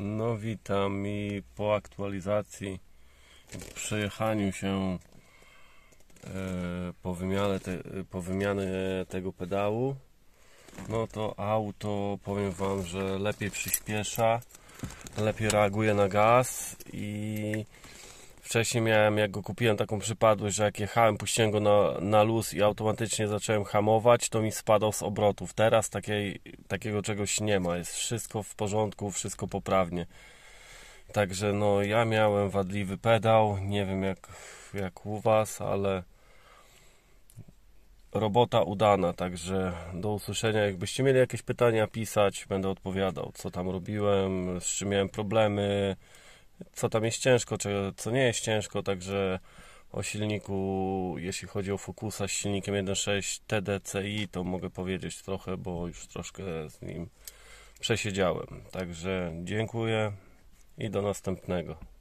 No witam i po aktualizacji przejechaniu się e, po, wymianie te, po wymianie tego pedału no to auto powiem Wam, że lepiej przyspiesza lepiej reaguje na gaz i Wcześniej miałem, jak go kupiłem, taką przypadłość, że jak jechałem, puściłem go na, na luz i automatycznie zacząłem hamować, to mi spadał z obrotów. Teraz takiej, takiego czegoś nie ma. Jest wszystko w porządku, wszystko poprawnie. Także no, ja miałem wadliwy pedał. Nie wiem jak, jak u Was, ale robota udana. Także do usłyszenia. Jakbyście mieli jakieś pytania, pisać, będę odpowiadał, co tam robiłem, z czym miałem problemy co tam jest ciężko, co nie jest ciężko, także o silniku, jeśli chodzi o Focusa z silnikiem 1.6 TDCi, to mogę powiedzieć trochę, bo już troszkę z nim przesiedziałem. Także dziękuję i do następnego.